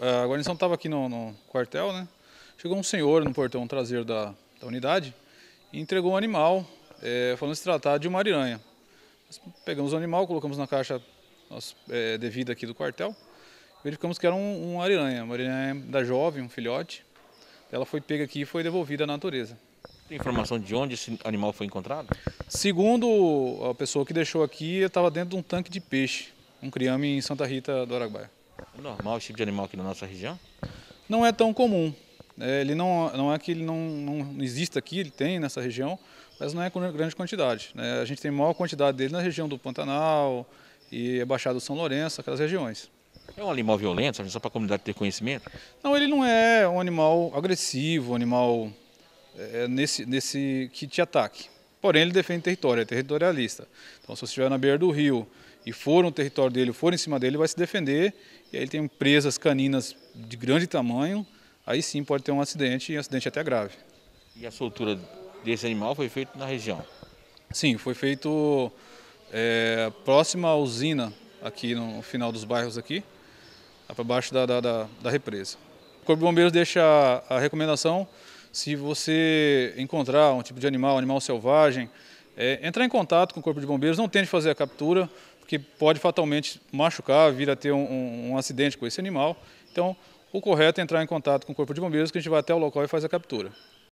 Ah, a guarnição estava aqui no, no, quartel, né? Chegou um senhor no portão traseiro da, da unidade e entregou um animal, é, falando se tratar de uma ariranha. Nós pegamos o animal, colocamos na caixa é, devida aqui do quartel, verificamos que era um, um ariranha, uma ariranha da jovem, um filhote. Ela foi pega aqui e foi devolvida à natureza. Tem informação de onde esse animal foi encontrado? Segundo a pessoa que deixou aqui, estava dentro de um tanque de peixe, um criame em Santa Rita do Araguaia normal esse tipo de animal aqui na nossa região? Não é tão comum. É, ele não, não é que ele não, não exista aqui, ele tem nessa região, mas não é com grande quantidade. Né? A gente tem maior quantidade dele na região do Pantanal e Baixada do São Lourenço, aquelas regiões. É um animal violento, só para a comunidade ter conhecimento? Não, ele não é um animal agressivo, um animal é, é nesse, nesse que te ataque. Porém, ele defende território, é territorialista. Então, se você estiver na beira do rio, e for no território dele, for em cima dele, vai se defender. E aí ele tem presas caninas de grande tamanho, aí sim pode ter um acidente, e um acidente é até grave. E a soltura desse animal foi feita na região? Sim, foi feito é, próxima à usina, aqui no final dos bairros aqui, para baixo da, da, da, da represa. O Corpo de Bombeiros deixa a, a recomendação, se você encontrar um tipo de animal, animal selvagem, é, entrar em contato com o Corpo de Bombeiros, não tente fazer a captura, porque pode fatalmente machucar, vir a ter um, um, um acidente com esse animal. Então, o correto é entrar em contato com o Corpo de Bombeiros, que a gente vai até o local e faz a captura.